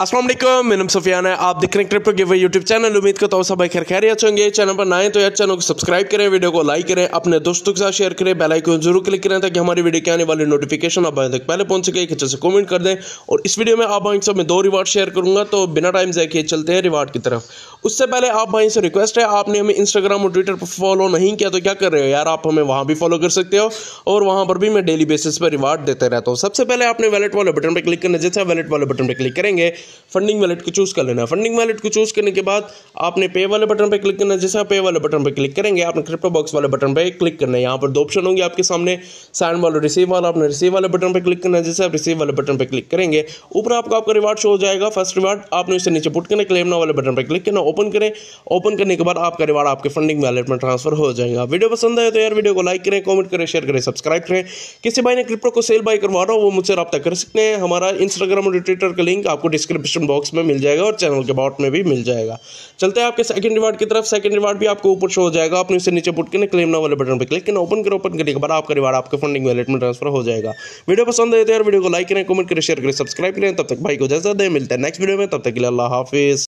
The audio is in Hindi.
असलम नाम सफियान है आप देख रहे हैं क्रिप्टो गिवे यूट्यूब चैनल उम्मीद करता हूँ सब खैर खैरियत होंगे चैनल पर नए तो यार चैनल को सब्सक्राइब करें वीडियो को लाइक करें अपने दोस्तों के साथ शेयर करें बेल आइकन जरूर क्लिक करें ताकि हमारी वीडियो के आने वाली नोटिफिकेशन आप तक पहले पहुंच सके एक अच्छे से कमेंट कर दें और इस वीडियो में आप भाई सब मैं दो रिवार्ड शेयर करूँगा तो बिना टाइम जैके चलते हैं रिवार्ड की तरफ उससे पहले आप भाई से रिक्वेस्ट है आपने हमें इंस्टाग्राम और ट्विटर पर फॉलो नहीं किया तो क्या कर रहे हो यार आप हमें वहाँ भी फॉलो कर सकते हो और वहाँ पर भी मैं डेली बेसिस पर रिवार्ड देते रहता हूँ सबसे पहले आपने वैलेट वाले बटन पर क्लिक करना जैसे वैलेट वाले बटन पर क्लिक करेंगे फंडिंग वैलेट को चूज़ कर लेना है फंडिंग वैलेट को चूज़ करने के बाद आपने पे वाले बटन पर क्लिक करना है जैसे आप पे वाले बटन पर क्लिक करेंगे आपने क्रिप्टो बॉक्स वाले बटन पर क्लिक करना है यहाँ पर दो ऑप्शन होंगे आपके सामने साइन वाले रिसीव वाला आपने रिसीव वाले बटन पर क्लिक करना है जैसे आप रिसीव वाले बटन पर क्लिक करेंगे ऊपर आपको आपका रिवार्ड शो हो जाएगा फर्स्ट रिवार्ड आपने उससे नीचे पुट करना क्लेम ना वाले बटन पर क्लिक करना ओपन करें ओपन करने के बाद आपका रिवार्ड आपके फंडिंग वैलेट में ट्रांसफर हो जाएगा वीडियो पसंद आए तो यार वीडियो को लाइक करें कॉमेंट करें शेयर करें सब्सक्राइब करें किसी भाई ने क्रिप्टो को सेल बाय करवा रहा हो वो मुझसे रब्ता कर सकते हैं हमारा इंस्टाग्राम और ट्विटर का लिंक आपको डिस्क्रिप डिस्क्रिप्शन बॉक्स में मिल जाएगा और चैनल के बॉट में भी मिल जाएगा चलते हैं आपके सेकंड रिवार्ड की तरफ सेकंड रिवार्ड भी आपको ऊपर शो हो जाएगा आपने उसे नीचे पुट ना क्लेम ना वाले बटन पर क्लिक करना ओपन करो ओपन करने के बाद आपका रिवार्ड आपके फंडिंग वैलेट में ट्रांसफर हो जाएगा वीडियो पसंद आए तो यार वीडियो को लाइक करें कमेंट करें शेयर करें सब्सक्राइब करें तब तक भाई को जैसा दे मिलता है नेक्स्ट वीडियो में तब तक के लिए अल्लाह हाफिज़